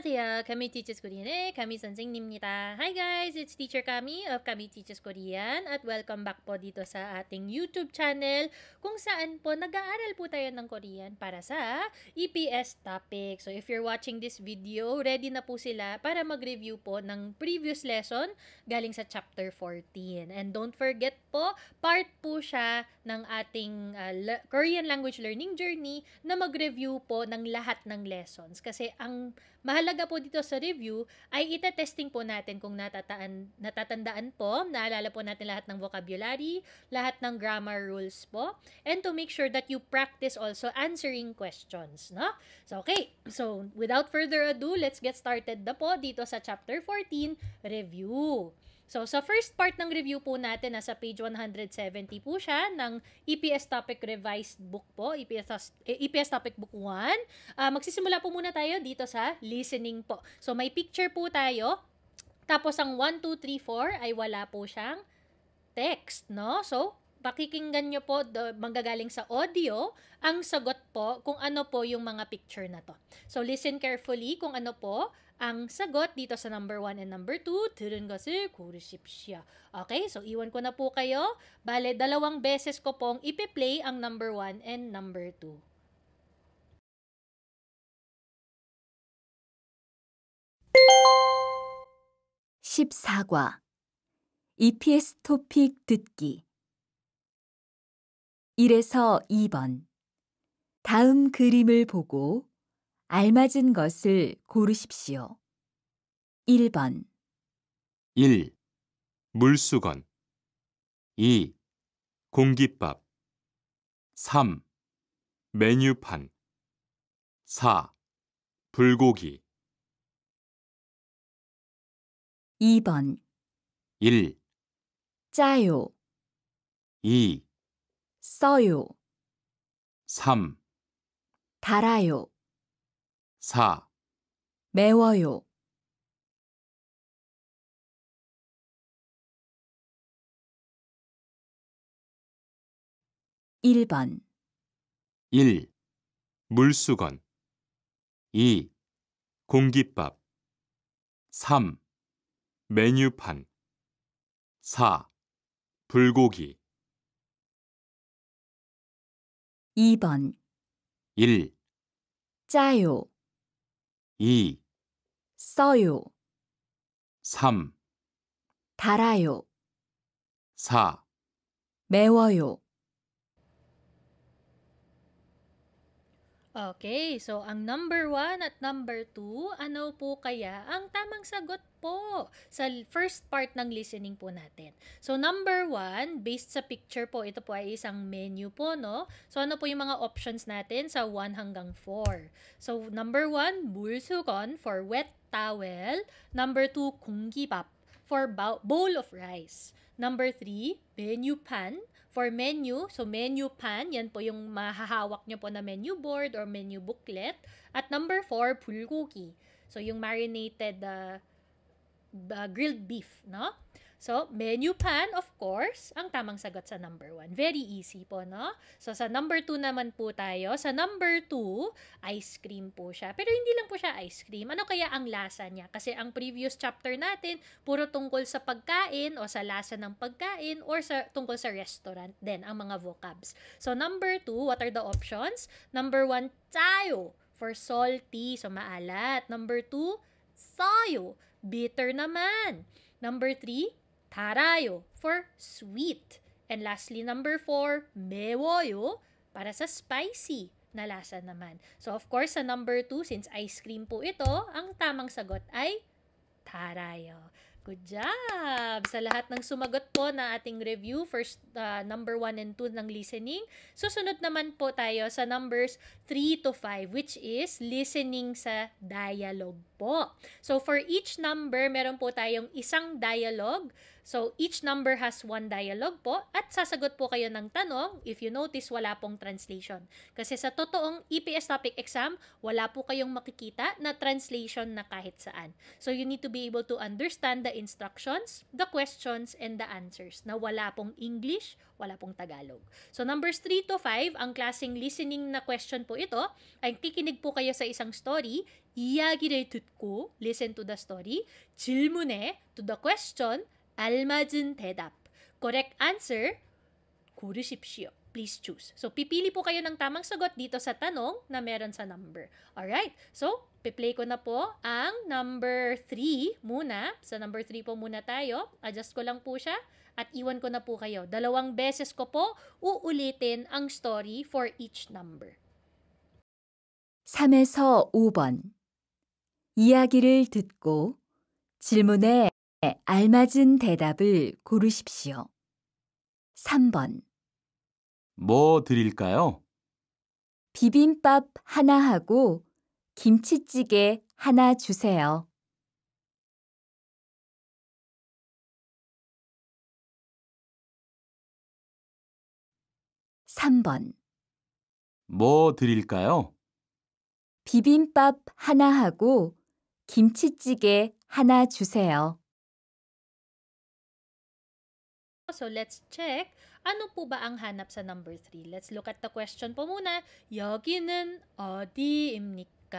안녕하세요. Kami Teaches Korean의 Kami 선생님입니다. Hi guys, it's Teacher Kami of Kami Teaches Korean at welcome back po dito sa ating YouTube channel kung saan po nag-aaral po tayo ng Korean para sa EPS topic. So if you're watching this video, ready na po sila para mag-review po ng previous lesson galing sa chapter 14. And don't forget po, part po siya ng ating uh, Korean language learning journey na mag-review po ng lahat ng lessons kasi ang Mahalaga po dito sa review ay itetesting po natin kung natataan, natatandaan po, naalala po natin lahat ng vocabulary, lahat ng grammar rules po, and to make sure that you practice also answering questions. No? So, okay. So, without further ado, let's get started na po dito sa Chapter 14, Review. So, sa first part ng review po natin, nasa page 170 po siya ng EPS Topic Revised Book po, EPS, EPS eh, e Topic Book 1. Uh, ah, magsisimula po muna tayo dito sa listening po. So, may picture po tayo. Tapos, ang 1, 2, 3, 4 ay wala po siyang text, no? So, pakikinggan nyo po, do, manggagaling sa audio, ang sagot po kung ano po yung mga picture na to. So, listen carefully kung ano po ang sagot dito sa number 1 and number 2, turun kasi kurusip siya. Okay, so iwan ko na po kayo. Bale, dalawang beses ko pong ipe-play ang number 1 and number 2. (14과) EPS 토픽 듣기 1에서 2번 다음 그림을 보고 알맞은 것을 고르십시오. 1번 1. 물수건 2. 공깃밥 3. 메뉴판 4. 불고기 2번 1. 짜요 2. 써요 3. 달아요 4. 매워요. 1번 1. 물수건 2. 공깃밥 3. 메뉴판 4. 불고기 2번 1. 짜요. 2 써요 3 달아요 4 매워요 Okay, so ang number 1 at number 2, ano po kaya ang tamang sagot po sa first part ng listening po natin. So number one, based sa picture po, ito po ay isang menu po, no? So ano po yung mga options natin sa 1 hanggang 4? So number one, bulsukon for wet towel. Number two, kunggibap for bowl of rice. Number three, menu pan for menu. So, menu pan, yan po yung mahahawak nyo po na menu board or menu booklet. At number four, bulgogi. So, yung marinated uh, uh, grilled beef, no? So, menu pan, of course, ang tamang sagot sa number 1. Very easy po, no? So, sa number 2 naman po tayo. Sa number 2, ice cream po siya. Pero hindi lang po siya ice cream. Ano kaya ang lasa niya? Kasi ang previous chapter natin, puro tungkol sa pagkain o sa lasa ng pagkain or sa, tungkol sa restaurant din, ang mga vocabs. So, number 2, what are the options? Number 1, tayo for salty, so maalat. Number 2, sayo bitter naman. Number three, tarayo for sweet. And lastly, number four, mewoyo para sa spicy na lasa naman. So of course, sa number two, since ice cream po ito, ang tamang sagot ay tarayo. Good job! Sa lahat ng sumagot po na ating review, first uh, number 1 and 2 ng listening. Susunod naman po tayo sa numbers 3 to 5, which is listening sa dialogue po. So for each number, meron po tayong isang dialogue So, each number has one dialogue po at sasagot po kayo ng tanong if you notice wala pong translation. Kasi sa totoong EPS topic exam, wala po kayong makikita na translation na kahit saan. So, you need to be able to understand the instructions, the questions, and the answers na wala pong English, wala pong Tagalog. So, numbers 3 to 5, ang klaseng listening na question po ito, ay kikinig po kayo sa isang story, 이야기를 듣고 listen to the story, 질문에 to the question, 알맞은 대답, correct answer, 고르십시오. Please choose. So, pipili po kayo ng tamang sagot dito sa tanong na meron sa number. Alright? So, piplay ko na po ang number 3 muna. Sa number 3 po muna tayo. Adjust ko lang po siya at iwan ko na po kayo. Dalawang beses ko po uulitin ang story for each number. 3에서 5번 이야기를 듣고 질문에 네, 알맞은 대답을 고르십시오. 3번. 뭐 드릴까요? 비빔밥 하나하고 김치찌개 하나 주세요. 3번. 뭐 드릴까요? 비빔밥 하나하고 김치찌개 하나 주세요. So let's check, ano po ba ang hanap sa number 3? Let's look at the question po muna. 여기는 어디입니까?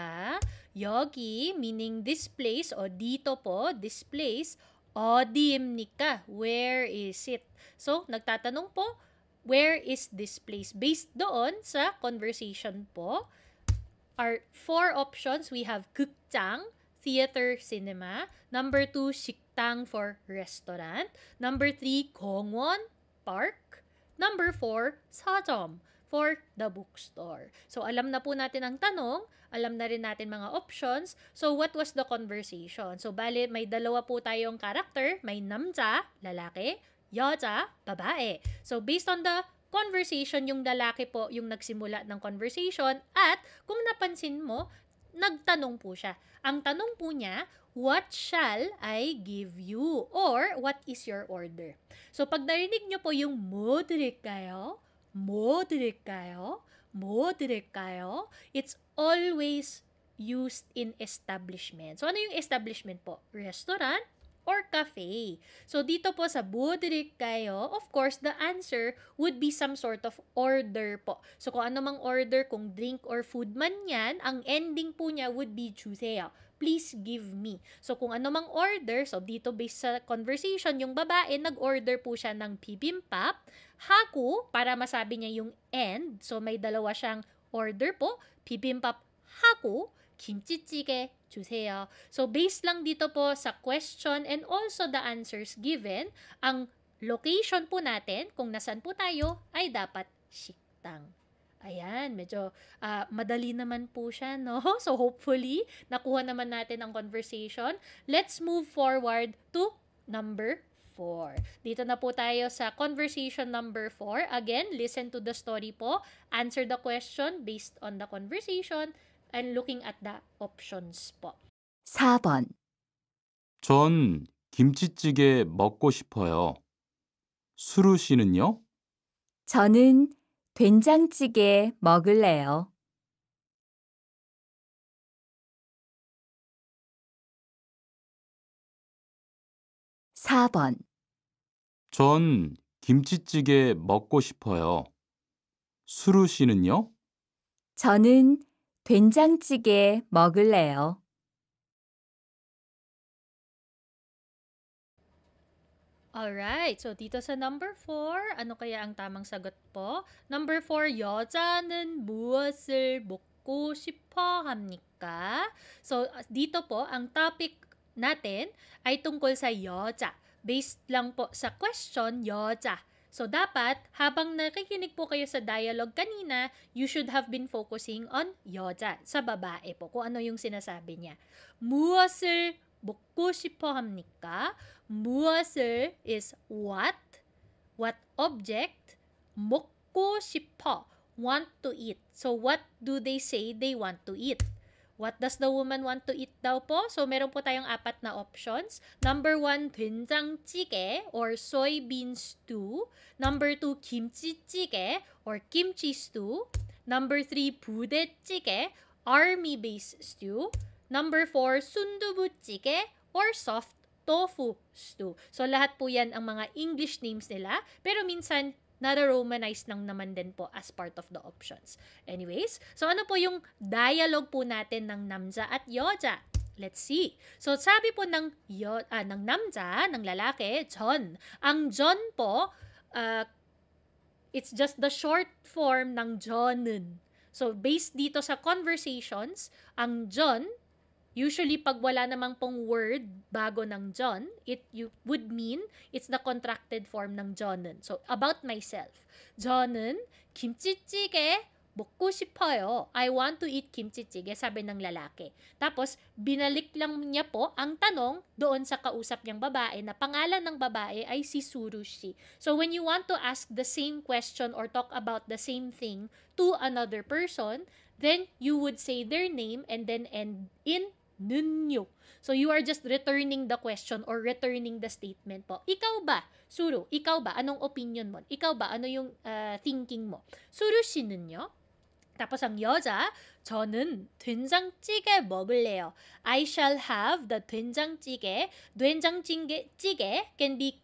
여기 meaning this place o dito po, this place, 어디입니까? Where is it? So nagtatanong po, where is this place? Based doon sa conversation po, are four options. We have 극장, theater, cinema. Number 2, 식당 Tang for restaurant. Number three, Gongwon Park. Number four, Sajom for the bookstore. So, alam na po natin ang tanong, alam na rin natin mga options. So, what was the conversation? So, bali, may dalawa po tayong character. May namja, lalaki, yoja, babae. So, based on the conversation, yung lalaki po yung nagsimula ng conversation. At kung napansin mo, nagtanong po siya. Ang tanong po niya, what shall I give you? Or, what is your order? So, pag narinig niyo po yung modrik kayo, modrik kayo, modrik kayo, it's always used in establishment. So, ano yung establishment po? Restaurant, or cafe. So dito po sa Budrik kayo, of course, the answer would be some sort of order po. So kung ano mang order, kung drink or food man yan, ang ending po niya would be chuseyo. Please give me. So kung ano mang order, so dito based sa conversation, yung babae, nag-order po siya ng bibimbap, haku, para masabi niya yung end. So may dalawa siyang order po, bibimbap haku, kimchi jjigae 주세요. So, based lang dito po sa question and also the answers given, ang location po natin, kung nasan po tayo, ay dapat siktang. Ayan, medyo uh, madali naman po siya, no? So hopefully, nakuha naman natin ang conversation. Let's move forward to number 4. Dito na po tayo sa conversation number 4. Again, listen to the story po. Answer the question based on the conversation and looking at the options p 4번 전 김치찌개 먹고 싶어요. 수루 씨는요? 저는 된장찌개 먹을래요. 4번 전 김치찌개 먹고 싶어요. 수루 씨는요? 저는 된장찌개 먹을래요. Alright, so dito sa number 4, ano kaya ang tamang sagot po? Number 4, 여자는 무엇을 먹고 싶어 합니까? So, dito po, ang topic natin ay tungkol sa 여자. Based lang po sa question, 여자. So dapat, habang nakikinig po kayo sa dialogue kanina, you should have been focusing on yoja, sa babae po, kung ano yung sinasabi niya. 무엇을 먹고 싶어 합니까? 무엇을 is what, what object, 먹고 싶어, want to eat. So what do they say they want to eat? What does the woman want to eat daw po? So, meron po tayong apat na options. Number one, doenjang jjigae or soybean stew. Number two, kimchi jjigae or kimchi stew. Number three, budae jjigae, army base stew. Number four, sundubu jjigae or soft tofu stew. So, lahat po yan ang mga English names nila. Pero minsan, nara-Romanize lang naman din po as part of the options. Anyways, so ano po yung dialogue po natin ng Namja at Yoja? Let's see. So sabi po ng, yo, ah, ng Namja, ng lalaki, John. Ang John po, uh, it's just the short form ng John. So based dito sa conversations, ang John Usually, pag wala namang pong word bago ng John, it you would mean it's the contracted form ng 저는. So, about myself. 저는 김치찌개 먹고 싶어요. I want to eat kimchi-jjigae, sabi ng lalaki. Tapos, binalik lang niya po ang tanong doon sa kausap niyang babae na pangalan ng babae ay si Surushi. So, when you want to ask the same question or talk about the same thing to another person, then you would say their name and then end in ninyo. So you are just returning the question or returning the statement po. Ikaw ba? Suru, ikaw ba? Anong opinion mo? Ikaw ba? Ano yung uh, thinking mo? Suru 씨는요? Tapos ang 여자, 저는 된장찌개 먹을래요. I shall have the 된장찌개. 된장찌개 can be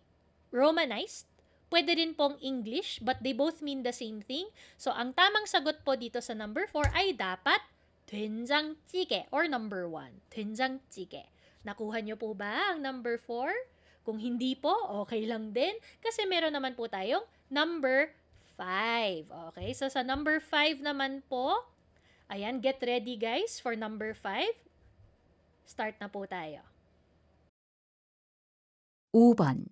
romanized pwede rin pong English, but they both mean the same thing. So, ang tamang sagot po dito sa number 4 ay dapat 된장찌개 or number 1, 된장찌개. Nakuha nyo po ba ang number 4? Kung hindi po, okay lang din kasi meron naman po tayong number 5. Okay, so sa number 5 naman po, ayan, get ready guys for number 5. Start na po tayo. 5번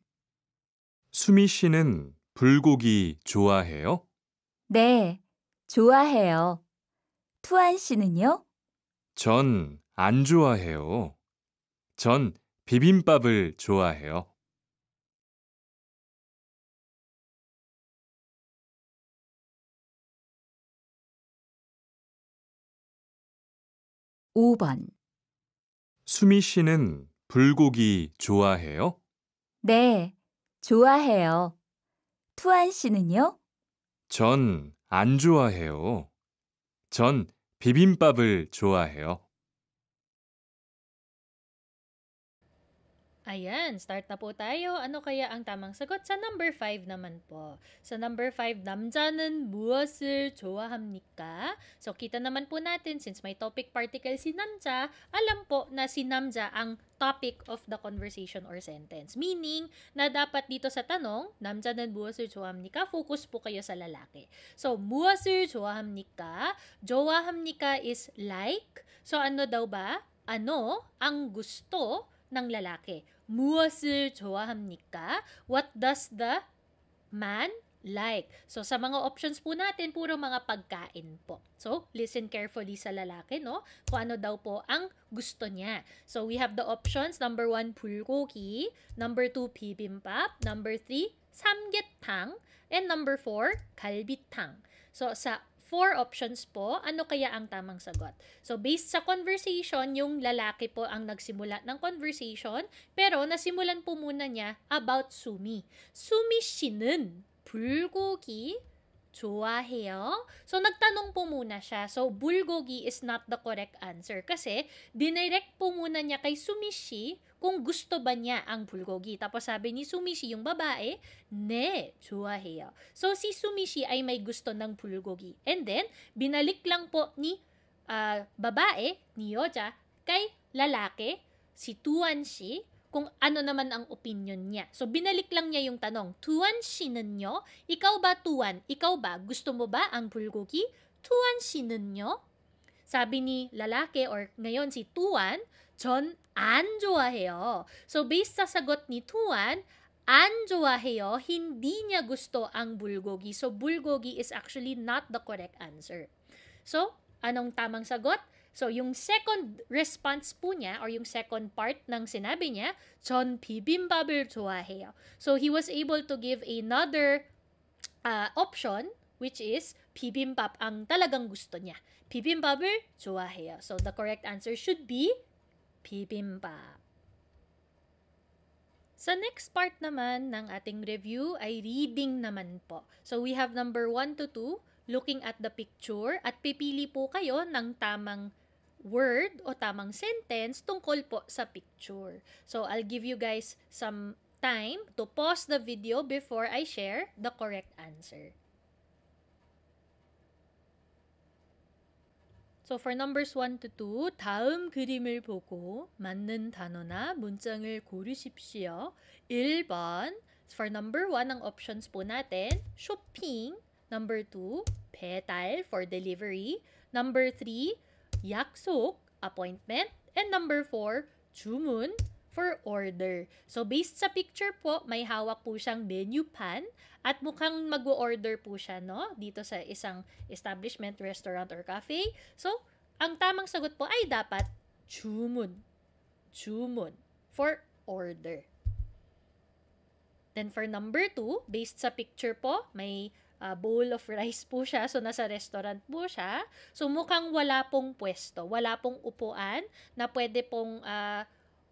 수미 씨는 불고기 좋아해요? 네, 좋아해요. 투안 씨는요? 전 안 좋아해요. 전 비빔밥을 좋아해요. 5번 수미 씨는 불고기 좋아해요? 네, 좋아해요. 투안 씨는요? 전 안 좋아해요. 전 비빔밥을 좋아해요. Ayan, start na po tayo. Ano kaya ang tamang sagot? Sa number 5 naman po. Sa number 5, 남자는 무엇을 좋아합니까? So, kita naman po natin, since may topic particle si namja, alam po na si namja ang topic of the conversation or sentence. Meaning, na dapat dito sa tanong, 남자는 무엇을 좋아합니까? Focus po kayo sa lalaki. So, 무엇을 좋아합니까? 좋아합니까 is like. So, ano daw ba? Ano ang gusto ng lalaki 무엇을 좋아합니까? What does the man like? So, sa mga options po natin, puro mga pagkain po. So, listen carefully sa lalaki, no? Kung ano daw po ang gusto niya. So, we have the options. Number one, bulgogi. Number two, bibimbap. Number three, samgyetang. And number four, kalbitang. So, sa four options po, ano kaya ang tamang sagot? So, based sa conversation, yung lalaki po ang nagsimula ng conversation, pero nasimulan po muna niya about sumi. Sumi shinun, bulgogi, 좋아해요? So, nagtanong po muna siya. So, bulgogi is not the correct answer kasi dinirect po muna niya kay Sumishi kung gusto ba niya ang bulgogi. Tapos sabi ni Sumishi, yung babae, ne, 좋아해요. So, si Sumishi ay may gusto ng bulgogi. And then, binalik lang po ni uh, babae, ni Yoja, kay lalaki, si Tuan Shi, kung ano naman ang opinion niya. So, binalik lang niya yung tanong, Tuan shinan nyo? Ikaw ba tuan? Ikaw ba? Gusto mo ba ang bulgogi? Tuan shinan nyo? Sabi ni lalaki or ngayon si Tuan, John an 좋아해요. So, based sa sagot ni Tuan, an 좋아해요, hindi niya gusto ang bulgogi. So, bulgogi is actually not the correct answer. So, anong tamang sagot? So, yung second response po niya or yung second part ng sinabi niya, John P. Bimbabirtuaheo. So, he was able to give another uh, option which is bibimbap ang talagang gusto niya. Bibimbabir chuaheo. So, the correct answer should be bibimbap. Sa next part naman ng ating review ay reading naman po. So we have number 1 to 2, looking at the picture at pipili po kayo ng tamang word o tamang sentence tungkol po sa picture. So, I'll give you guys some time to pause the video before I share the correct answer. So for numbers 1 to 2, 다음 그림을 보고 맞는 단어나 문장을 고르십시오. 1번, for number 1, ang options po natin, shopping. Number 2, 배달 for delivery. Number 3, yaksuk, appointment, and number 4, chumun, for order. So, based sa picture po, may hawak po siyang menu pan at mukhang mag-order po siya, no? Dito sa isang establishment, restaurant, or cafe. So, ang tamang sagot po ay dapat chumun. Chumun for order. Then for number 2, based sa picture po, may uh, bowl of rice po siya. So, nasa restaurant po siya. So, mukhang wala pong pwesto, wala pong upuan na pwede pong uh,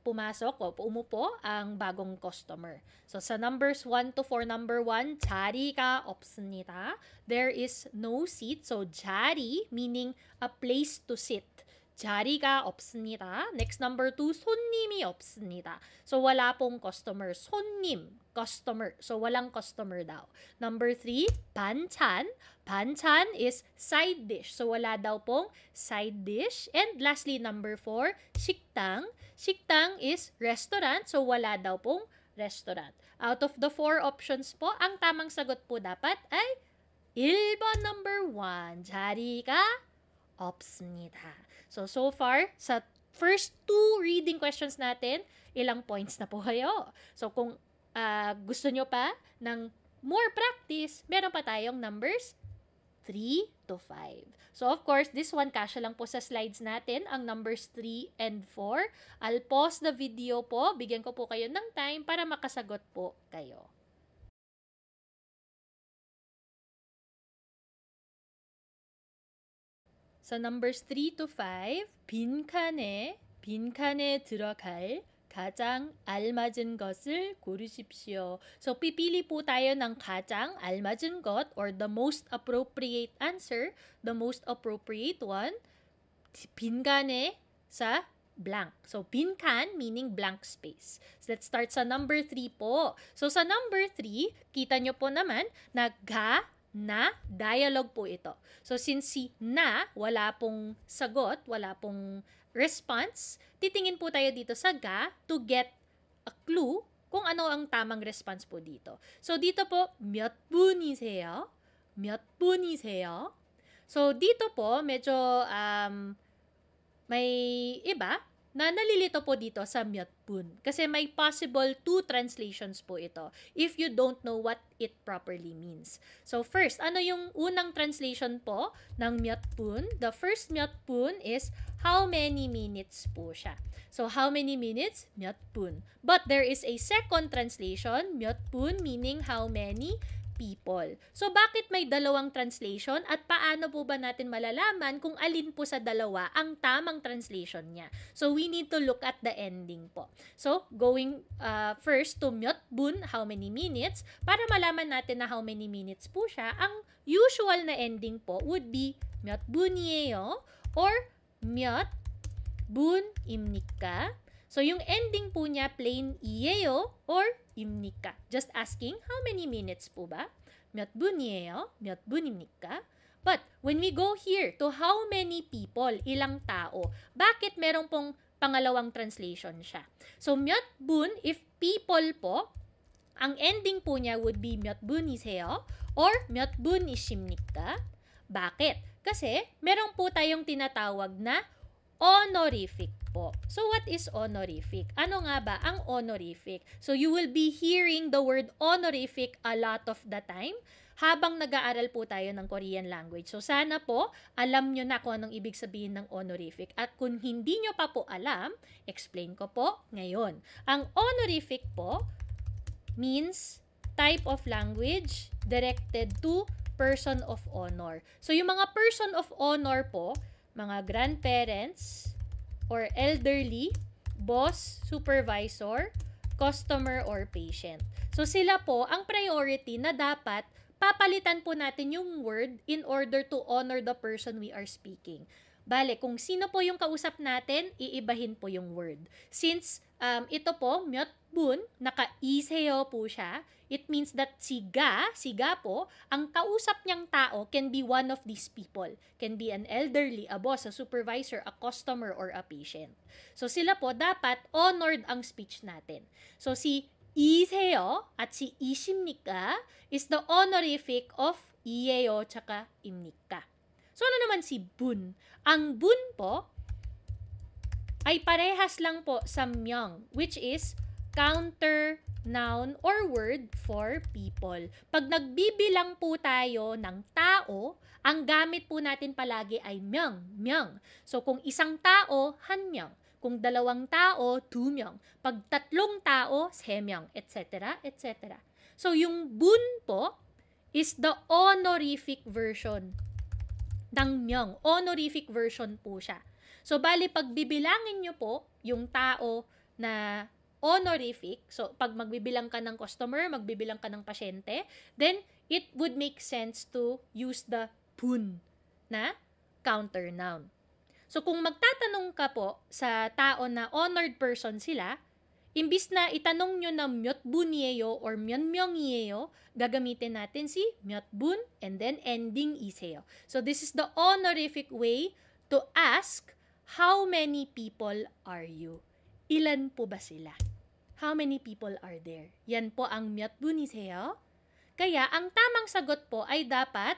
pumasok o umupo ang bagong customer. So, sa numbers 1 to 4, number 1, 자리 ka 없습니다. There is no seat. So, jari meaning a place to sit. Jari 자리가 없습니다. Next number 2, 손님이 없습니다. So, wala pong customer. 손님 customer. So, walang customer daw. Number three, panchan. Panchan is side dish. So, wala daw pong side dish. And lastly, number four, shiktang. Shiktang is restaurant. So, wala daw pong restaurant. Out of the four options po, ang tamang sagot po dapat ay 일번 number one, 자리가 없습니다. So, so far, sa first two reading questions natin, ilang points na po kayo. So, kung uh, gusto nyo pa ng more practice, meron pa tayong numbers 3 to 5. So, of course, this one, kasya lang po sa slides natin, ang numbers 3 and 4. I'll pause the video po. Bigyan ko po kayo ng time para makasagot po kayo. Sa numbers 3 to 5, 빈칸에, 빈칸에 들어갈 가장 알맞은 것을 고르십시오. So, pipili po tayo ng 가장 almajun 것 or the most appropriate answer, the most appropriate one, 빈칸에 sa blank. So, binkan meaning blank space. So, let's start sa number 3 po. So, sa number 3, kita nyo po naman na ga, na, dialogue po ito. So, since si na, wala pong sagot, wala pong response, titingin po tayo dito sa ga to get a clue kung ano ang tamang response po dito. So, dito po, 몇 분이세요? 몇 분이세요? So, dito po, medyo um, may iba na nalilito po dito sa myotbun. Kasi may possible two translations po ito if you don't know what it properly means. So first, ano yung unang translation po ng myotbun? The first myotbun is how many minutes po siya. So, how many minutes? Myotpun. But there is a second translation, myotpun, meaning how many people. So, bakit may dalawang translation at paano po ba natin malalaman kung alin po sa dalawa ang tamang translation niya? So, we need to look at the ending po. So, going uh, first to myotbun, how many minutes, para malaman natin na how many minutes po siya, ang usual na ending po would be myotbunyeyo or myot, bun, imnika. So, yung ending po niya, plain ieo or imnika. Just asking, how many minutes po ba? Myot bun ieo, myot bun imnika. But, when we go here to how many people, ilang tao, bakit meron pong pangalawang translation siya? So, myot bun, if people po, ang ending po niya would be myot bun iseo or myot bun ishimnika. Bakit? Kasi, meron po tayong tinatawag na honorific po. So, what is honorific? Ano nga ba ang honorific? So, you will be hearing the word honorific a lot of the time habang nag-aaral po tayo ng Korean language. So, sana po alam nyo na kung anong ibig sabihin ng honorific. At kung hindi nyo pa po alam, explain ko po ngayon. Ang honorific po means type of language directed to person of honor. So, yung mga person of honor po, mga grandparents, or elderly, boss, supervisor, customer, or patient. So, sila po ang priority na dapat papalitan po natin yung word in order to honor the person we are speaking. Bale, kung sino po yung kausap natin, iibahin po yung word. Since um, ito po, bun, naka-iseo po siya, It means that si Ga, si Ga po, ang kausap niyang tao can be one of these people. Can be an elderly, a boss, a supervisor, a customer, or a patient. So sila po, dapat honored ang speech natin. So si Iseo at si Ishimnika is the honorific of Ieo tsaka Imnika. So ano naman si Bun? Ang Bun po ay parehas lang po sa Myung, which is counter noun or word for people. Pag nagbibilang po tayo ng tao, ang gamit po natin palagi ay myang, myang. So kung isang tao, han hanyang. Kung dalawang tao, tumyang. Pag tatlong tao, se semyang, etc., etc. So yung bun po is the honorific version ng myang. Honorific version po siya. So bali pag bibilangin nyo po yung tao na honorific, so pag magbibilang ka ng customer, magbibilang ka ng pasyente, then it would make sense to use the pun na counter noun. So kung magtatanong ka po sa tao na honored person sila, Imbis na itanong nyo na myotbun yeyo or myonmyong yeyo, gagamitin natin si bun and then ending iseyo. So this is the honorific way to ask how many people are you? Ilan po ba sila? how many people are there? Yan po ang myotbuniseyo. Kaya ang tamang sagot po ay dapat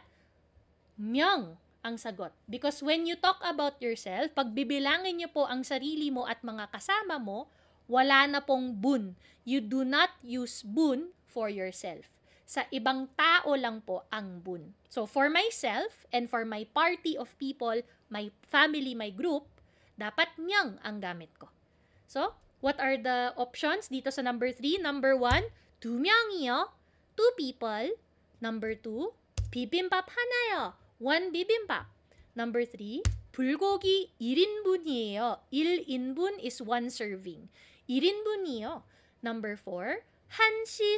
myong ang sagot. Because when you talk about yourself, pag bibilangin niyo po ang sarili mo at mga kasama mo, wala na pong bun. You do not use bun for yourself. Sa ibang tao lang po ang bun. So for myself and for my party of people, my family, my group, dapat niyang ang gamit ko. So, What are the options dito sa number 3? Number 1, 두 명이요. Two people. Number 2, 비빔밥 하나요. One 비빔밥. Number 3, 불고기 1인분이에요. 1인분 is one serving. 1인분이요. Number 4, 1시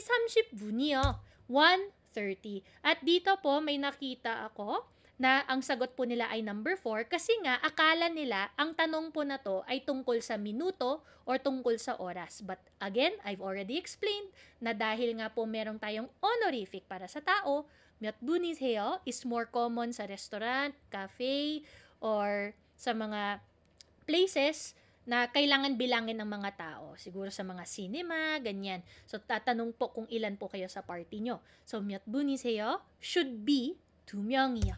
30분이요. 1.30. At dito po may nakita ako na ang sagot po nila ay number 4 kasi nga akala nila ang tanong po na to ay tungkol sa minuto or tungkol sa oras. But again, I've already explained na dahil nga po merong tayong honorific para sa tao, myotbunisheo is more common sa restaurant, cafe, or sa mga places na kailangan bilangin ng mga tao. Siguro sa mga cinema, ganyan. So, tatanong po kung ilan po kayo sa party nyo. So, myotbunisheo should be tumyongiya.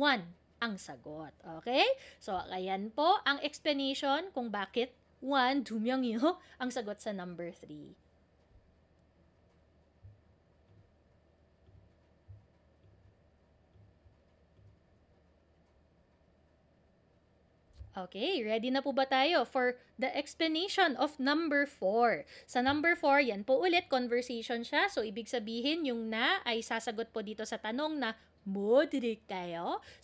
1 ang sagot. Okay? So, ayan po ang explanation kung bakit 1, dumyangyo, ang sagot sa number 3. Okay, ready na po ba tayo for the explanation of number 4? Sa number 4, yan po ulit, conversation siya. So, ibig sabihin, yung na ay sasagot po dito sa tanong na mo diri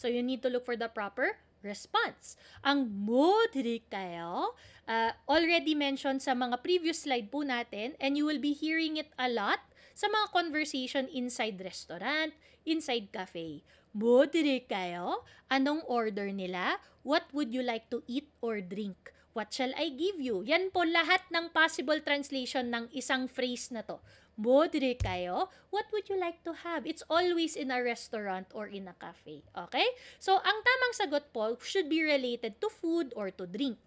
So you need to look for the proper response. Ang mo diri kayo, uh, already mentioned sa mga previous slide po natin and you will be hearing it a lot sa mga conversation inside restaurant, inside cafe. Mo diri anong order nila? What would you like to eat or drink? What shall I give you? Yan po lahat ng possible translation ng isang phrase na to modre kayo, what would you like to have? It's always in a restaurant or in a cafe. Okay? So, ang tamang sagot po should be related to food or to drink.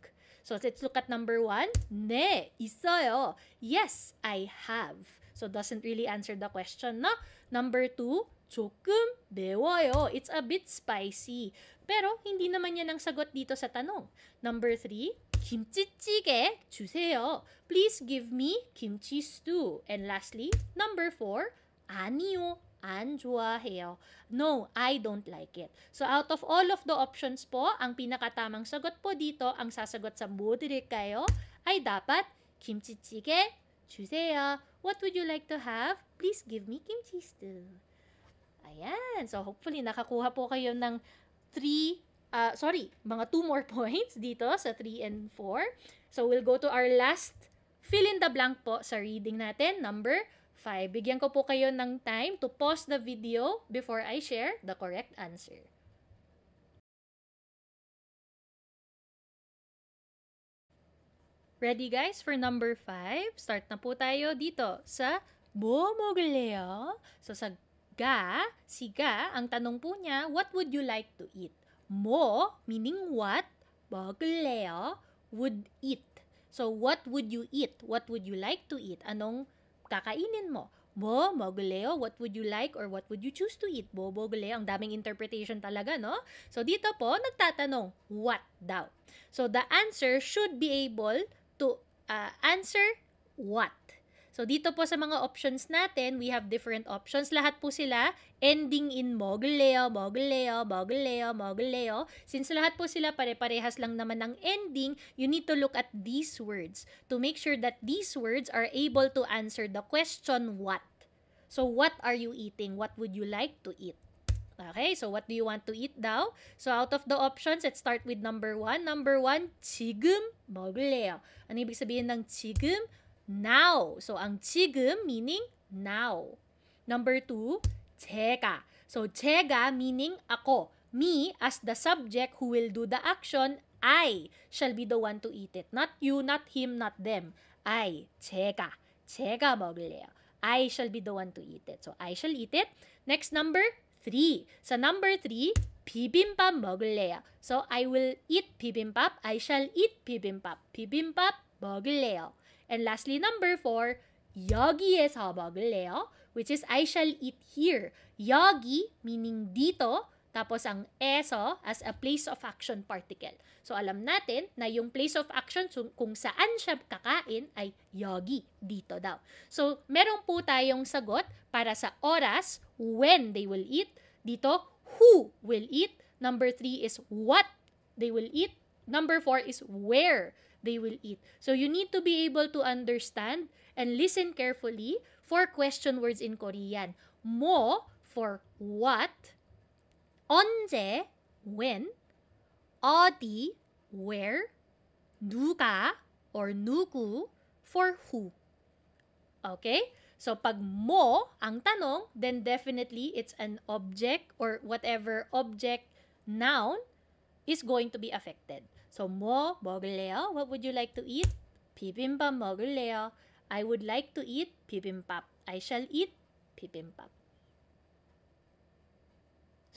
So, let's look at number one. Ne, isoyo. Yes, I have. So, doesn't really answer the question, no? Number two, 조금 매워요. It's a bit spicy. Pero, hindi naman yan ang sagot dito sa tanong. Number three, 김치찌개 주세요. Please give me kimchi stew. And lastly, number four, 아니요. 안 좋아해요. No, I don't like it. So out of all of the options po, ang pinakatamang sagot po dito, ang sasagot sa moderate kayo, ay dapat kimchi kimchichige 주세요. What would you like to have? Please give me kimchi stew. Ayan. So hopefully nakakuha po kayo ng three uh, sorry, mga two more points dito sa 3 and 4. So, we'll go to our last fill in the blank po sa reading natin, number 5. Bigyan ko po kayo ng time to pause the video before I share the correct answer. Ready guys for number 5? Start na po tayo dito sa Bomogleo. So sa ga, si ga, ang tanong po niya, what would you like to eat? mo, meaning what, bagleo, would eat. So, what would you eat? What would you like to eat? Anong kakainin mo? Bo, moguleo, what would you like or what would you choose to eat? Bo, moguleo, ang daming interpretation talaga, no? So, dito po, nagtatanong, what daw? So, the answer should be able to uh, answer what. So, dito po sa mga options natin, we have different options. Lahat po sila ending in Mogleo, Mogleo, Mogleo, Mogleo. Since lahat po sila pare-parehas lang naman ng ending, you need to look at these words to make sure that these words are able to answer the question what. So, what are you eating? What would you like to eat? Okay, so what do you want to eat daw? So out of the options, let's start with number one. Number one, chigum 먹을래요. Ano ibig sabihin ng chigum? now. So, ang 지금 meaning now. Number two, 제가. So, 제가 meaning ako. Me as the subject who will do the action, I shall be the one to eat it. Not you, not him, not them. I, 제가. 제가 먹을래요. I shall be the one to eat it. So, I shall eat it. Next number, three. So, number three, 비빔밥 먹을래요. So, I will eat bibimbap. I shall eat bibimbap. 비빔밥 먹을래요. And lastly, number four, Yogi is habaguleo, which is I shall eat here. Yogi, meaning dito, tapos ang eso as a place of action particle. So alam natin na yung place of action kung saan siya kakain ay yogi, dito daw. So meron po tayong sagot para sa oras, when they will eat. Dito, who will eat. Number three is what they will eat. Number four is where they will eat. So you need to be able to understand and listen carefully for question words in Korean. Mo for what, 언제, when, 어디, where, 누가 or 누구 for who. Okay? So pag mo ang tanong, then definitely it's an object or whatever object noun is going to be affected. So, 뭐 먹을래요? What would you like to eat? 비빔밥 먹을래요? I would like to eat bibimbap. I shall eat bibimbap.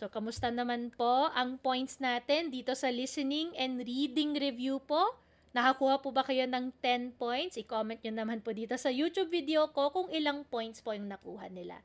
So, kamusta naman po ang points natin dito sa listening and reading review po? Nakakuha po ba kayo ng 10 points? I-comment nyo naman po dito sa YouTube video ko kung ilang points po yung nakuha nila.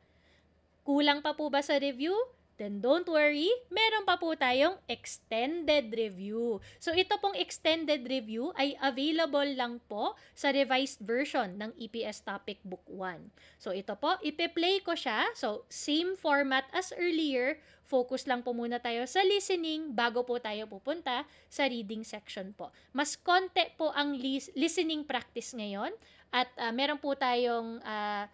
Kulang pa po ba sa review? Then don't worry, meron pa po tayong extended review. So ito pong extended review ay available lang po sa revised version ng EPS Topic Book 1. So ito po, ipe-play ko siya. So same format as earlier, focus lang po muna tayo sa listening bago po tayo pupunta sa reading section po. Mas konti po ang listening practice ngayon at uh, meron po tayong... Uh,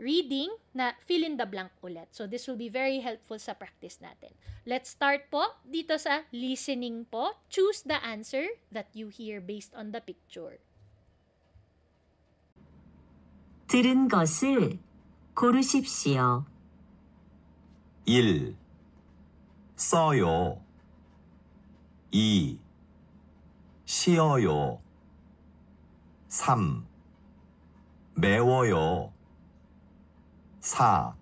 reading na fill in the blank ulit. So, this will be very helpful sa practice natin. Let's start po dito sa listening po. Choose the answer that you hear based on the picture. 들은 것을 고르십시오. 1. 써요. 2. 쉬어요. 3. 매워요. 4.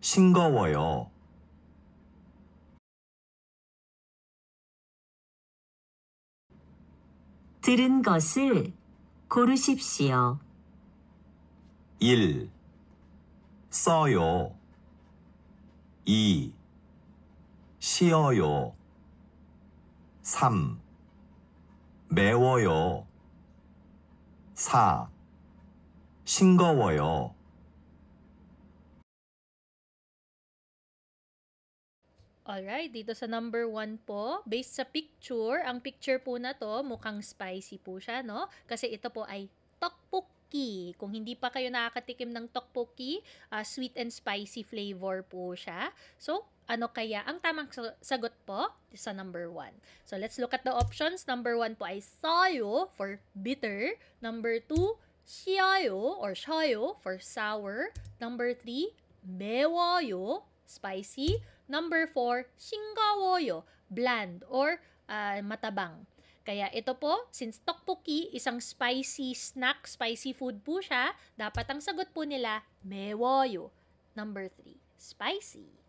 싱거워요. 들은 것을 고르십시오. 1. 써요. 2. 쉬어요. 3. 매워요. 4. 싱거워요. Alright, dito sa number 1 po, based sa picture, ang picture po na to, mukhang spicy po siya, no? Kasi ito po ay tteokbokki. Kung hindi pa kayo nakakatikim ng tteokbokki, uh, sweet and spicy flavor po siya. So, ano kaya ang tamang sagot po sa number 1? So, let's look at the options. Number 1 po ay sayo for bitter. Number 2, siyayo or shayo for sour. Number 3, bewayo, spicy. Number 4, singgawoyo, bland or uh, matabang. Kaya ito po, since tteokbokki, isang spicy snack, spicy food po siya, dapat ang sagot po nila, mewoyo. Number 3, spicy.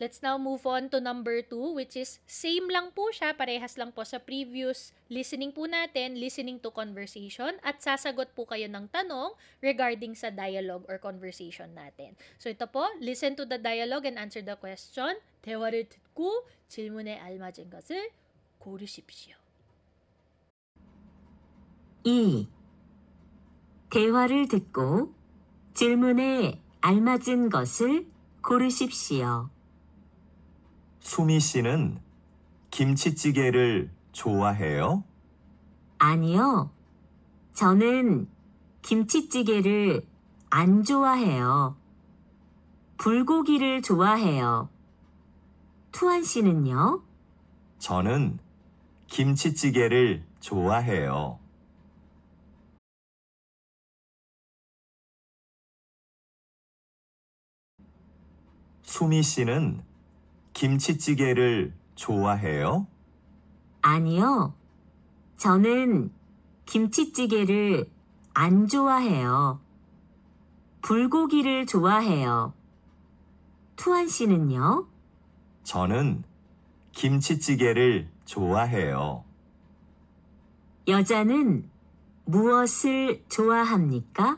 Let's now move on to number t which o w is same lang po siya, parehas lang po sa previous listening po natin, listening to conversation at sasagot po kayo ng tanong regarding sa dialogue or conversation natin. So ito po, listen to the dialogue and answer the question. 대화를 듣고 질문에 알맞은 것을 고르십시오. 2. 대화를 듣고 질문에 알맞은 것을 고르십시오. 수미 씨는 김치찌개를 좋아해요? 아니요. 저는 김치찌개를 안 좋아해요. 불고기를 좋아해요. 투안 씨는요? 저는 김치찌개를 좋아해요. 수미 씨는 김치찌개를 좋아해요? 아니요. 저는 김치찌개를 안 좋아해요. 불고기를 좋아해요. 투안 씨는요? 저는 김치찌개를 좋아해요. 여자는 무엇을 좋아합니까?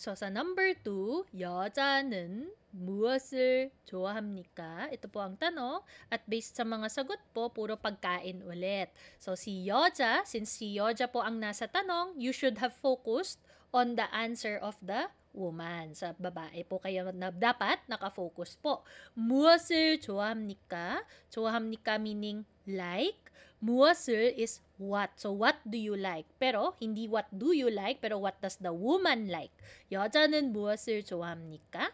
So sa number 2, 여자는 무엇을 좋아합니까? Ito po ang tanong. At based sa mga sagot po, puro pagkain ulit. So si Yoja, since si Yoja po ang nasa tanong, you should have focused on the answer of the woman. Sa babae po kayo na dapat nakafocus po. 무엇을 좋아합니까? 좋아합니까 meaning like Muwasil is what. So, what do you like? Pero, hindi what do you like, pero what does the woman like? 여자는 무엇을 좋아합니까?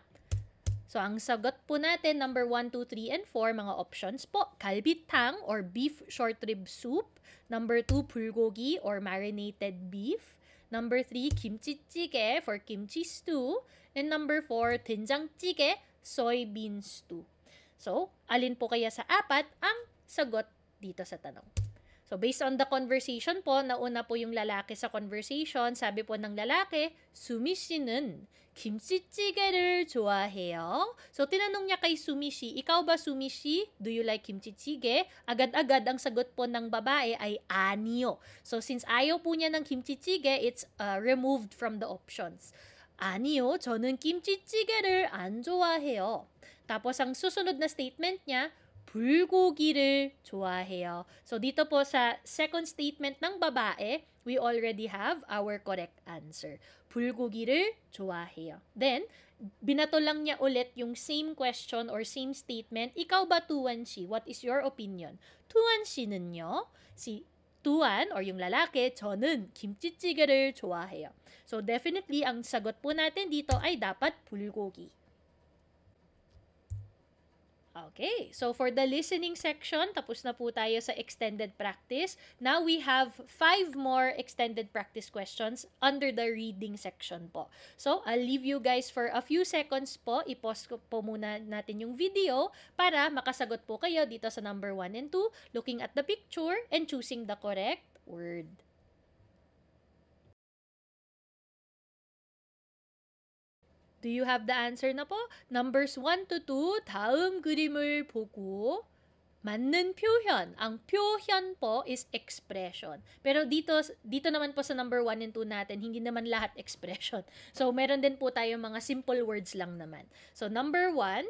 So, ang sagot po natin, number 1, 2, 3, and 4, mga options po, kalbitang or beef short rib soup. Number 2, bulgogi or marinated beef. Number 3, kimchi-jjigae for kimchi stew. And number 4, 된장찌개, soybean stew. So, alin po kaya sa apat ang sagot dito sa tanong. So, based on the conversation po, nauna po yung lalaki sa conversation. Sabi po ng lalaki, Sumishi는 kimchi-jjiga를 좋아해요. So, tinanong niya kay Sumishi, ikaw ba Sumishi? Do you like kimchi-jjigae? Agad-agad ang sagot po ng babae ay aniyo. So, since ayaw po niya ng kimchi-jjigae, it's uh, removed from the options. Anyo, 저는 jjigae jjiga를 an 좋아해요. Tapos, ang susunod na statement niya, 불고기를 좋아해요. So dito po sa second statement ng babae, we already have our correct answer. 불고기를 좋아해요. Then, binato lang niya ulit yung same question or same statement. Ikaw ba tuwanshi? What is your opinion? tuwan시는요? Si tuan or yung lalaki, 저는 김치찌개를 좋아해요. So definitely ang sagot po natin dito ay dapat 불고기. Okay, so for the listening section, tapos na po tayo sa extended practice. Now we have five more extended practice questions under the reading section po. So I'll leave you guys for a few seconds po. i post po muna natin yung video para makasagot po kayo dito sa number 1 and 2, looking at the picture and choosing the correct word. Do you have the answer na po? Numbers 1 to 2, 다음 그림을 보고 맞는 표현. Ang 표현 po is expression. Pero dito, dito naman po sa number 1 and 2 natin, hindi naman lahat expression. So, meron din po tayo mga simple words lang naman. So, number 1,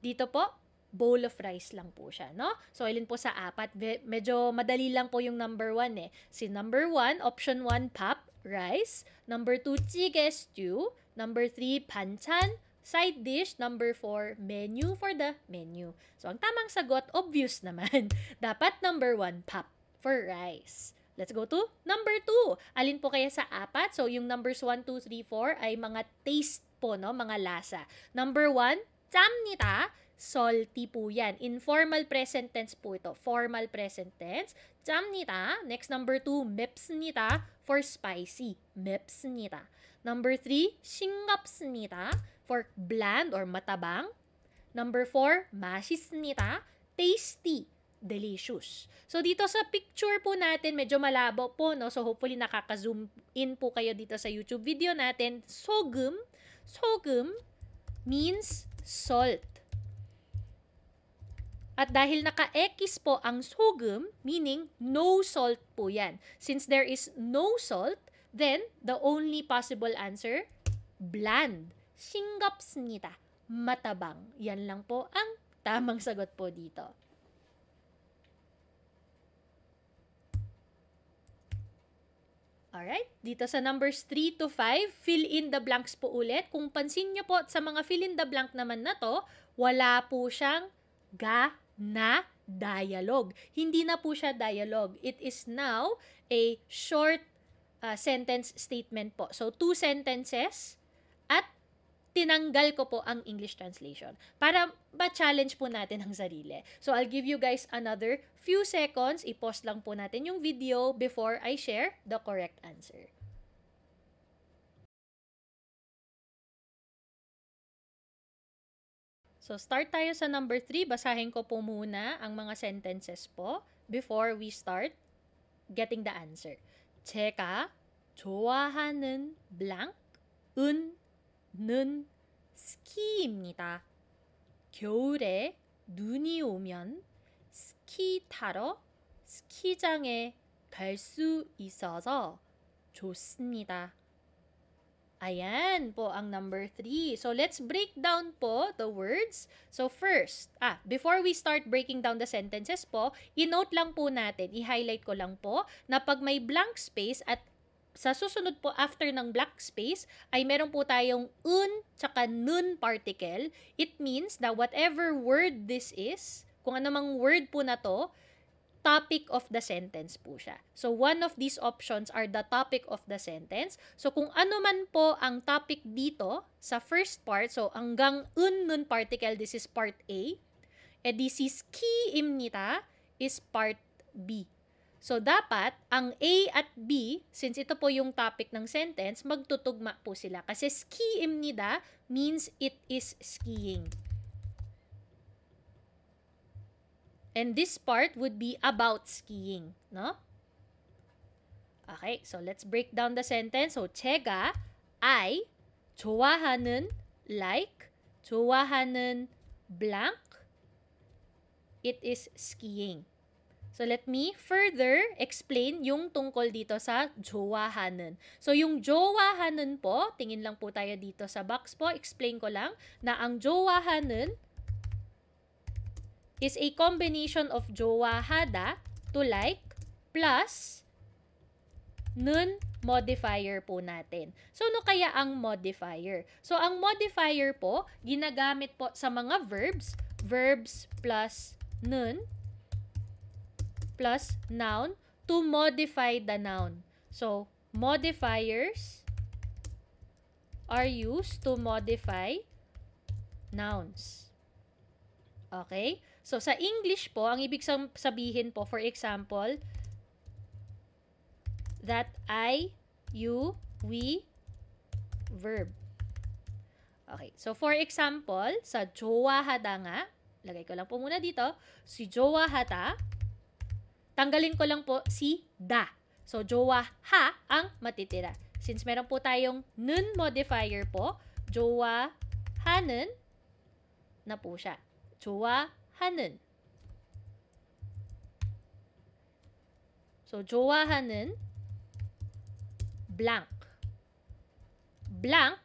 dito po, bowl of rice lang po siya, no? So, ilin po sa apat. Medyo madali lang po yung number 1 eh. Si number 1, option 1, pop, rice. Number 2, chige, stew. Number 3, panchan. Side dish. Number 4, menu for the menu. So, ang tamang sagot, obvious naman. Dapat number 1, pap for rice. Let's go to number 2. Alin po kaya sa apat? So, yung numbers 1, 2, 3, 4 ay mga taste po, no? mga lasa. Number 1, chamnita. Salty po yan. Informal present tense po ito. Formal present tense. Chamnita. Next number 2, mepsnita for spicy. Mepsnita. Number three, 싱겁습니다. For bland or matabang. Number four, 맛있습니다. Tasty, delicious. So dito sa picture po natin, medyo malabo po, no? So hopefully nakaka-zoom in po kayo dito sa YouTube video natin. Sogum, sogum means salt. At dahil naka-X po ang sogum, meaning no salt po yan. Since there is no salt, Then, the only possible answer, bland. 싱겁습니다. Matabang. Yan lang po ang tamang sagot po dito. Alright? Dito sa numbers 3 to 5, fill in the blanks po ulit. Kung pansin nyo po, sa mga fill in the blank naman na to, wala po siyang ga, na, dialogue. Hindi na po siya dialogue. It is now a short uh, sentence statement po. So, two sentences at tinanggal ko po ang English translation para ma-challenge po natin ang sarili. So, I'll give you guys another few seconds. i post lang po natin yung video before I share the correct answer. So, start tayo sa number 3. Basahin ko po muna ang mga sentences po before we start getting the answer. 제가 좋아하는 블랑은는 스키입니다. 겨울에 눈이 오면 스키 타러 스키장에 갈 수 있어서 좋습니다. Ayan po ang number 3. So, let's break down po the words. So, first, ah, before we start breaking down the sentences po, i-note lang po natin, i-highlight ko lang po, na pag may blank space at sa susunod po after ng blank space ay meron po tayong un tsaka nun particle. It means that whatever word this is, kung anumang word po na to, topic of the sentence po siya. So, one of these options are the topic of the sentence. So, kung ano man po ang topic dito sa first part, so hanggang un nun particle, this is part A. E this is ski imnita is part B. So, dapat, ang A at B, since ito po yung topic ng sentence, magtutugma po sila. Kasi ski imnida means it is skiing. And this part would be about skiing, no? Okay, so let's break down the sentence. So, 제가 I 좋아하는 like 좋아하는 blank it is skiing. So, let me further explain yung tungkol dito sa jowahanan. So, yung jowahanan po, tingin lang po tayo dito sa box po, explain ko lang na ang jowahanan is a combination of jowa hada to like plus nun modifier po natin. So, ano kaya ang modifier? So, ang modifier po, ginagamit po sa mga verbs, verbs plus nun plus noun to modify the noun. So, modifiers are used to modify nouns. Okay? So, sa English po, ang ibig sabihin po, for example, that I, you, we, verb. Okay, so for example, sa jowa hata nga, lagay ko lang po muna dito, si jowa hata, tanggalin ko lang po si da. So, jowa ha ang matitira. Since meron po tayong nun modifier po, jowa hanen na po siya. Jowa 하는 so 좋아하는 blank blank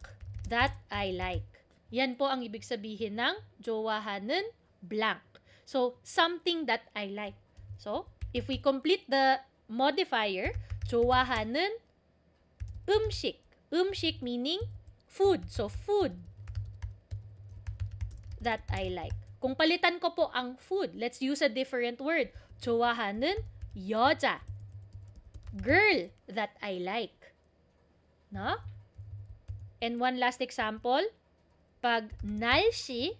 that I like yan po ang ibig sabihin ng jowahanen blank. So, something that I like. So, if we complete the modifier, jowahanen umshik. Umshik meaning food. So, food that I like. Kung palitan ko po ang food, let's use a different word. 좋아하는 여자. Girl that I like. No? And one last example. Pag 날씨,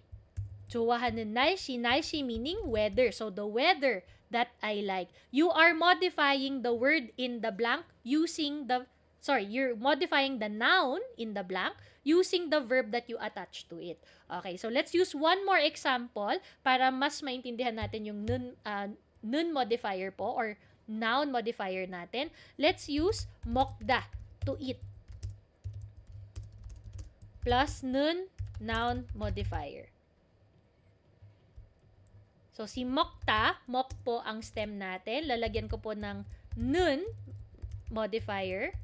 좋아하는 날씨, 날씨 meaning weather. So the weather that I like. You are modifying the word in the blank using the, sorry, you're modifying the noun in the blank using the verb that you attach to it. Okay, so let's use one more example para mas maintindihan natin yung nun, uh, nun modifier po or noun modifier natin. Let's use mokda, to eat. Plus nun, noun modifier. So, si mokta, mok po ang stem natin. Lalagyan ko po ng nun modifier.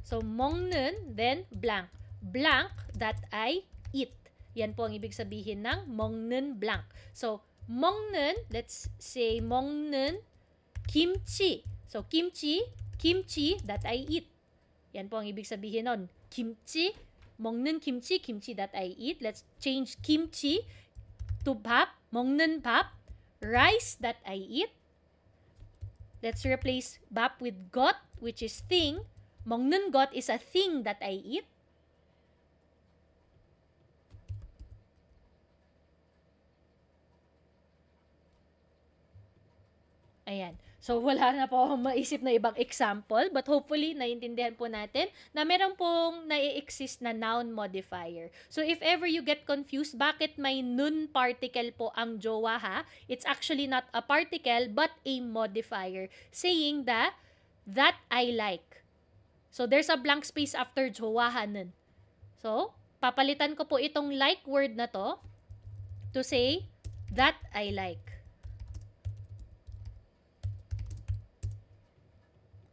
So, mong nun, then blank blank that I eat. Yan po ang ibig sabihin ng mongnen blank. So, mongnen, let's say mongnen kimchi. So, kimchi, kimchi that I eat. Yan po ang ibig sabihin nun. Kimchi, mongnen kimchi, kimchi that I eat. Let's change kimchi to pap, mongnen pap, rice that I eat. Let's replace bap with got, which is thing. Mongnen got is a thing that I eat. Ayan. So, wala na po akong maisip na ibang example, but hopefully, naiintindihan po natin na meron pong nai-exist na noun modifier. So, if ever you get confused, bakit may nun particle po ang jowa ha? It's actually not a particle, but a modifier, saying that, that I like. So, there's a blank space after jowa nun. So, papalitan ko po itong like word na to to say, that I like.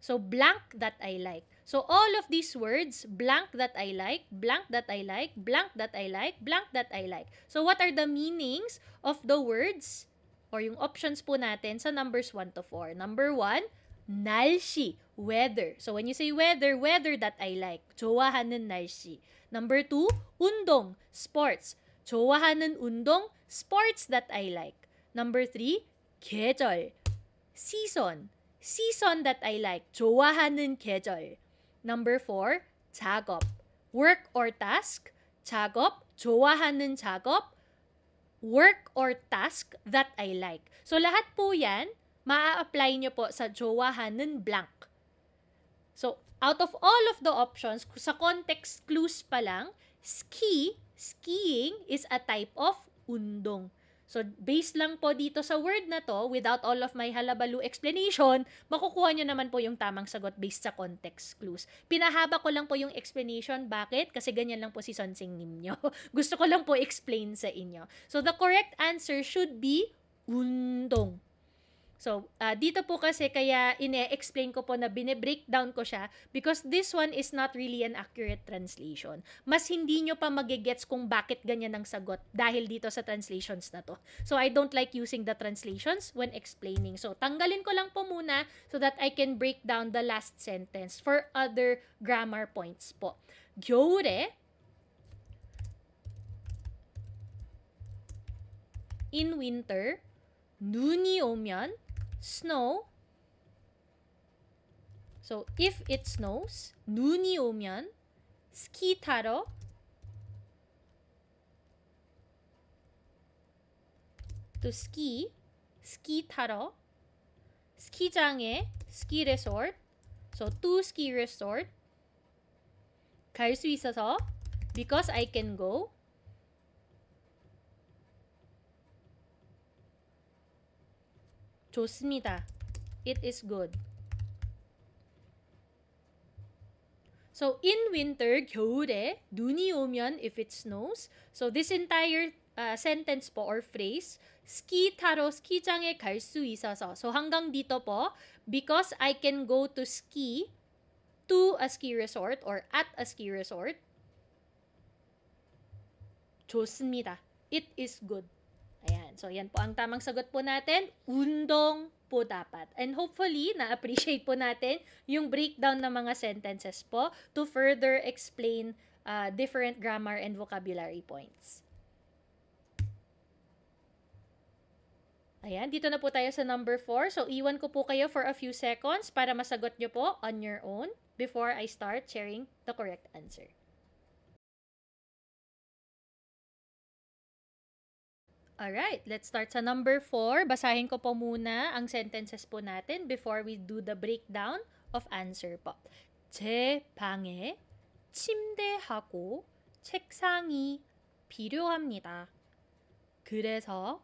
So, blank that I like. So, all of these words, blank that I like, blank that I like, blank that I like, blank that I like. So, what are the meanings of the words or yung options po natin sa numbers 1 to 4? Number 1, nalshi, weather. So, when you say weather, weather that I like. 좋아하는 날씨. Number 2, undong, sports. 좋아하는 운동, sports that I like. Number 3, 계절, season. Season that I like. 좋아하는 계절. Number four, 작업. Work or task. 작업. 좋아하는 작업. Work or task that I like. So lahat po yan, maa-apply nyo po sa jowahanan blank. So, out of all of the options, sa context clues pa lang, ski, skiing is a type of undong. So, based lang po dito sa word na to, without all of my halabalu explanation, makukuha nyo naman po yung tamang sagot based sa context clues. Pinahaba ko lang po yung explanation. Bakit? Kasi ganyan lang po si Sonsing Nim nyo. Gusto ko lang po explain sa inyo. So, the correct answer should be undong. So, uh, dito po kasi kaya ine-explain ko po na bine-breakdown ko siya because this one is not really an accurate translation. Mas hindi nyo pa magigets kung bakit ganyan ang sagot dahil dito sa translations na to. So, I don't like using the translations when explaining. So, tanggalin ko lang po muna so that I can break down the last sentence for other grammar points po. 겨울에 in winter, 눈이 오면 snow. So if it snows, 눈이 오면 스키 타러 또 스키, 스키 타러 스키장에 스키 레소트 so to ski resort 갈 수 있어서 because I can go 좋습니다. It is good. So in winter, 겨울에 눈이 오면 if it snows. So this entire uh, sentence po or phrase, ski 타러 스키장에 갈 수 있어서. So hanggang dito po, because I can go to ski to a ski resort or at a ski resort. 좋습니다. It is good. Ayan. So, yan po ang tamang sagot po natin. Undong po dapat. And hopefully, na-appreciate po natin yung breakdown ng mga sentences po to further explain uh, different grammar and vocabulary points. Ayan, dito na po tayo sa number 4. So, iwan ko po kayo for a few seconds para masagot nyo po on your own before I start sharing the correct answer. Alright, l let's start sa number 4. Basahin ko po muna ang sentences po natin before we do the breakdown of answer po. 제 방에 침대하고 책상이 필요합니다. 그래서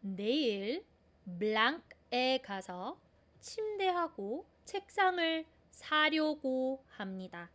내일 블랑크에 가서 침대하고 책상을 사려고 합니다.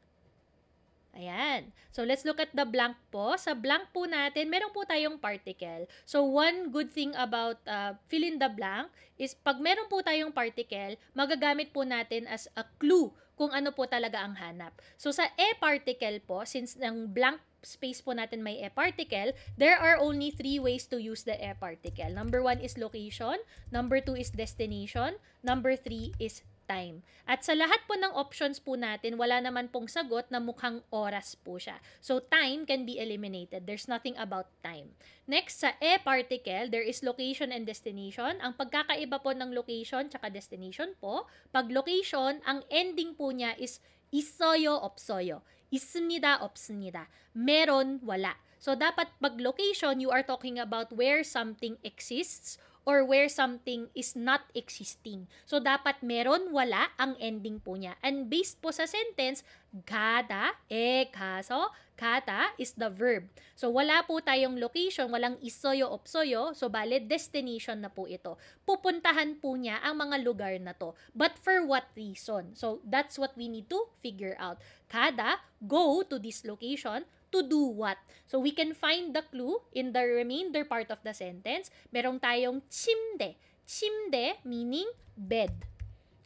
Ayan. So, let's look at the blank po. Sa blank po natin, meron po tayong particle. So, one good thing about uh, fill in the blank is pag meron po tayong particle, magagamit po natin as a clue kung ano po talaga ang hanap. So, sa E particle po, since ng blank space po natin may E particle, there are only three ways to use the E particle. Number one is location, number two is destination, number three is time. At sa lahat po ng options po natin, wala naman pong sagot na mukhang oras po siya. So time can be eliminated. There's nothing about time. Next, sa E particle, there is location and destination. Ang pagkakaiba po ng location tsaka destination po, pag location, ang ending po niya is isoyo opsoyo. 있습니다, 없습니다. meron, wala. So, dapat pag location, you are talking about where something exists or where something is not existing. So, dapat meron, wala ang ending po niya. And based po sa sentence, kada, e, kaso, kata is the verb. So, wala po tayong location, walang isoyo, opsoyo. So, bale, destination na po ito. Pupuntahan po niya ang mga lugar na to. But for what reason? So, that's what we need to figure out. Kada, go to this location to do what. So we can find the clue in the remainder part of the sentence. Merong tayong chimde. Chimde meaning bed.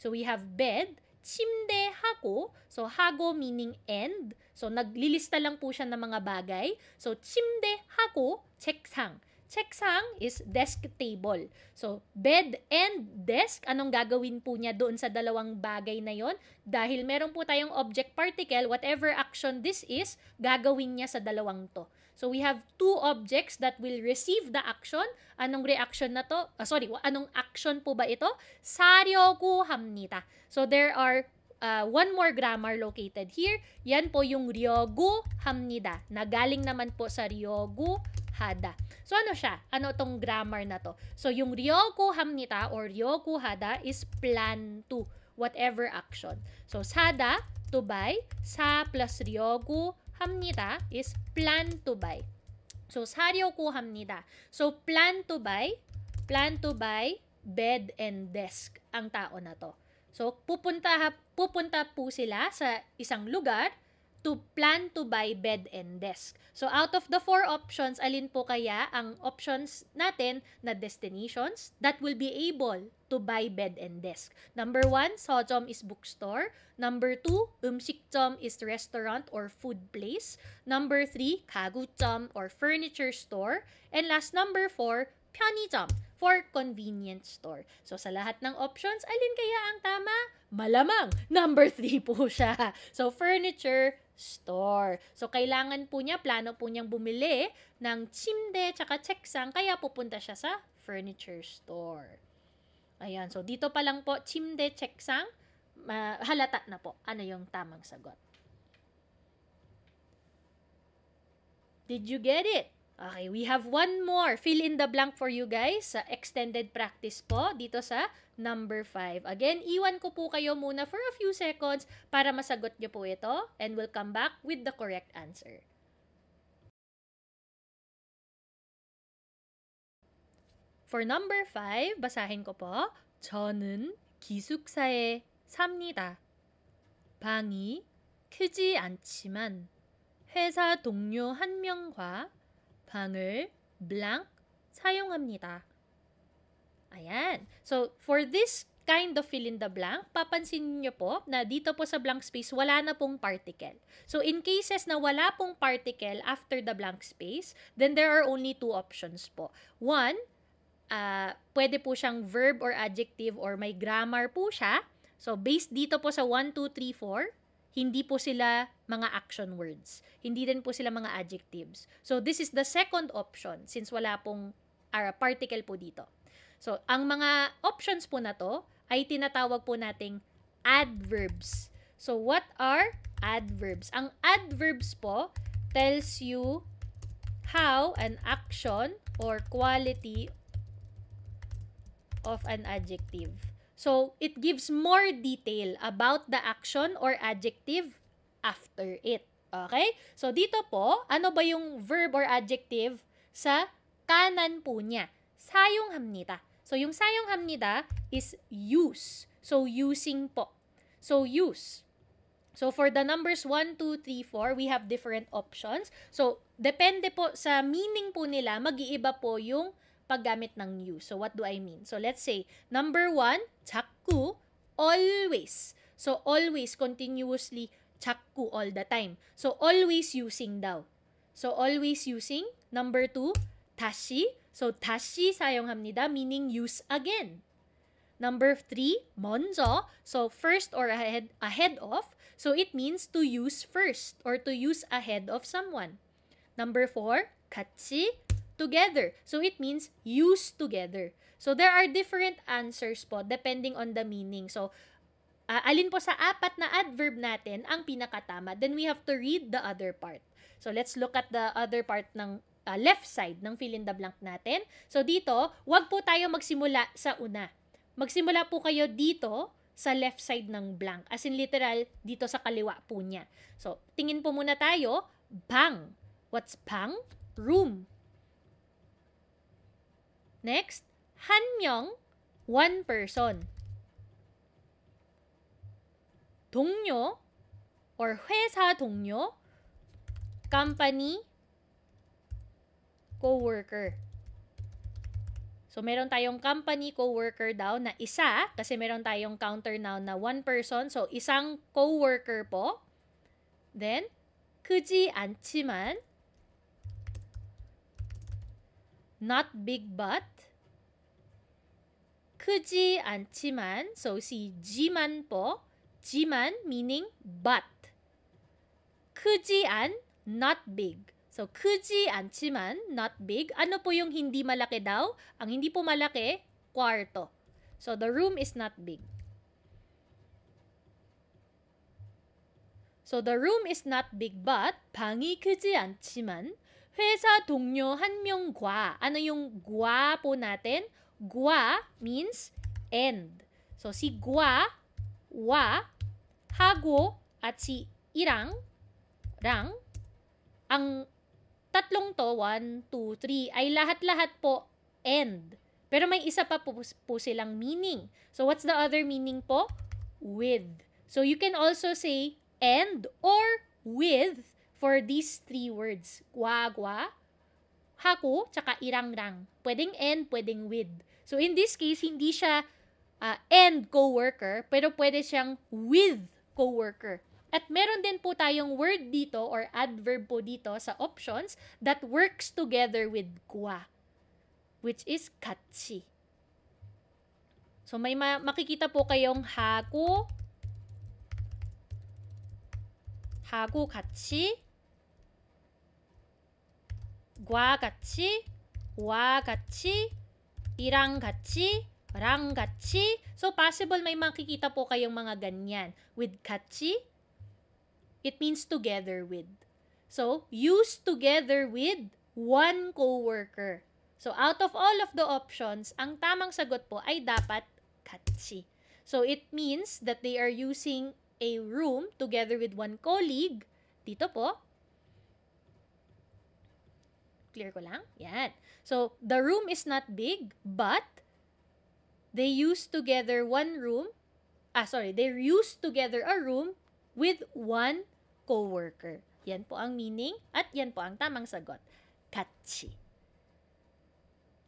So we have bed, chimde hago. So hago meaning end. So naglilista lang po siya ng mga bagay. So chimde hago, cheksang. Cheksang is desk table. So, bed and desk, anong gagawin po niya doon sa dalawang bagay na yon? Dahil meron po tayong object particle, whatever action this is, gagawin niya sa dalawang to. So, we have two objects that will receive the action. Anong reaction na to? Uh, sorry, anong action po ba ito? Saryoku hamnita. So, there are uh, one more grammar located here. Yan po yung ryogu hamnida Nagaling naman po sa ryogu hada. So ano siya? Ano tong grammar na to? So yung ryoku hamnita or ryoku hada is plan to whatever action. So sada to buy, sa plus ryoku hamnita is plan to buy. So 사려고 합니다. So plan to buy, plan to buy bed and desk ang tao na to. So pupunta pupunta po sila sa isang lugar to plan to buy bed and desk. So out of the four options, alin po kaya ang options natin na destinations that will be able to buy bed and desk? Number one, Sojom is bookstore. Number two, Umsikjeom is restaurant or food place. Number three, Kagujeom or furniture store. And last, number four, Pyeonijom for convenience store. So sa lahat ng options, alin kaya ang tama? Malamang, number 3 po siya. So furniture, store. So, kailangan po niya, plano po niyang bumili ng chimde tsaka cheksang, kaya pupunta siya sa furniture store. Ayan, so dito pa lang po, chimde, cheksang, uh, halata na po ano yung tamang sagot. Did you get it? Okay, we have one more. Fill in the blank for you guys sa extended practice po dito sa number 5. Again, iwan ko po kayo muna for a few seconds para masagot nyo po ito and we'll come back with the correct answer. For number 5, basahin ko po. 저는 기숙사에 삽니다. 방이 크지 않지만 회사 동료 한 명과 방을 blank 사용합니다. Ayan. So, for this kind of fill in the blank, papansin niyo po na dito po sa blank space, wala na pong particle. So, in cases na wala pong particle after the blank space, then there are only two options po. One, uh, pwede po siyang verb or adjective or may grammar po siya. So, based dito po sa 1, 2, 3, 4, hindi po sila mga action words. Hindi din po sila mga adjectives. So, this is the second option since wala pong a ah, particle po dito. So, ang mga options po na to ay tinatawag po nating adverbs. So, what are adverbs? Ang adverbs po tells you how an action or quality of an adjective. So, it gives more detail about the action or adjective after it. Okay? So, dito po, ano ba yung verb or adjective sa kanan po niya? Sayong hamnita. So, yung sayong hamnita is use. So, using po. So, use. So, for the numbers 1, 2, 3, 4, we have different options. So, depende po sa meaning po nila, mag-iiba po yung paggamit ng you. So, what do I mean? So, let's say, number one, chakku, always. So, always, continuously, chakku all the time. So, always using daw. So, always using. Number two, tashi. So, tashi 사용합니다, meaning use again. Number three, 먼저. So, first or ahead, ahead of. So, it means to use first or to use ahead of someone. Number four, 같이 together. So it means used together. So there are different answers po depending on the meaning. So uh, alin po sa apat na adverb natin ang pinakatama. Then we have to read the other part. So let's look at the other part ng uh, left side ng fill in the blank natin. So dito, wag po tayo magsimula sa una. Magsimula po kayo dito sa left side ng blank. As in literal, dito sa kaliwa po niya. So, tingin po muna tayo, bang. What's bang? Room. Next, Hanmyeong, one person. 동료 or 회사 동료, company, co-worker. So, meron tayong company co-worker daw na isa, kasi meron tayong counter noun na one person, so isang co-worker po. Then, 크지 않지만 not big but 크지 않지만 so si 지만 po 지만 meaning but 크지 안 not big So, 크지 않지만 not big. Ano po yung hindi malaki daw? Ang hindi po malaki, kwarto. So, the room is not big. So, the room is not big but 방이 크지 않지만 회사 동료 한 명과 ano yung gua po natin? gua means and. So si gua, wa, hago at si irang, rang ang tatlong to, 1, 2, 3, ay lahat-lahat po end. Pero may isa pa po, po silang meaning. So what's the other meaning po? With. So you can also say and or with for these three words. Guagua, haku, tsaka irang-rang. Pwedeng end, pwedeng with. So in this case, hindi siya uh, and coworker, pero pwede siyang with coworker. At meron din po tayong word dito or adverb po dito sa options that works together with kwa, which is katsi. So may ma makikita po kayong haku, haku katsi, 과 같이, 와 같이, irang 같이, rang 같이. So possible may makikita po kayong mga ganyan. With 같이, it means together with. So, used together with one coworker. So, out of all of the options, ang tamang sagot po ay dapat katsi. So, it means that they are using a room together with one colleague. Dito po, Clear ko lang? Yan. So, the room is not big, but they use together one room. Ah, sorry. They use together a room with one coworker. Yan po ang meaning at yan po ang tamang sagot. Catchy.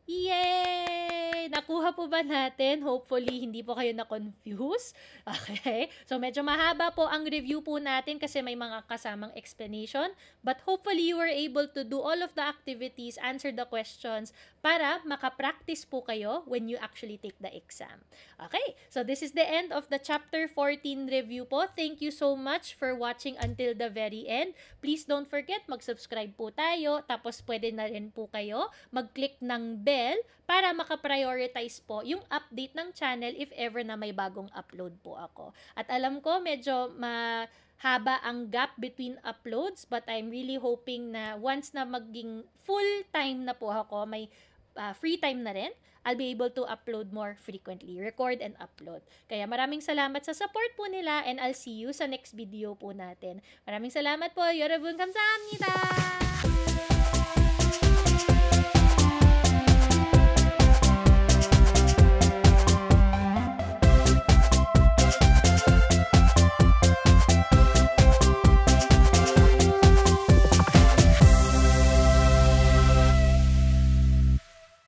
Yay! Nakuha po ba natin? Hopefully, hindi po kayo na-confuse. Okay? So, medyo mahaba po ang review po natin kasi may mga kasamang explanation. But hopefully, you were able to do all of the activities, answer the questions, para makapractice po kayo when you actually take the exam. Okay? So, this is the end of the Chapter 14 review po. Thank you so much for watching until the very end. Please don't forget, mag-subscribe po tayo. Tapos, pwede na rin po kayo mag-click ng bell bell para makaprioritize po yung update ng channel if ever na may bagong upload po ako. At alam ko medyo mahaba ang gap between uploads but I'm really hoping na once na maging full time na po ako, may uh, free time na rin, I'll be able to upload more frequently, record and upload. Kaya maraming salamat sa support po nila and I'll see you sa next video po natin. Maraming salamat po. Yorobun kamsahamnida!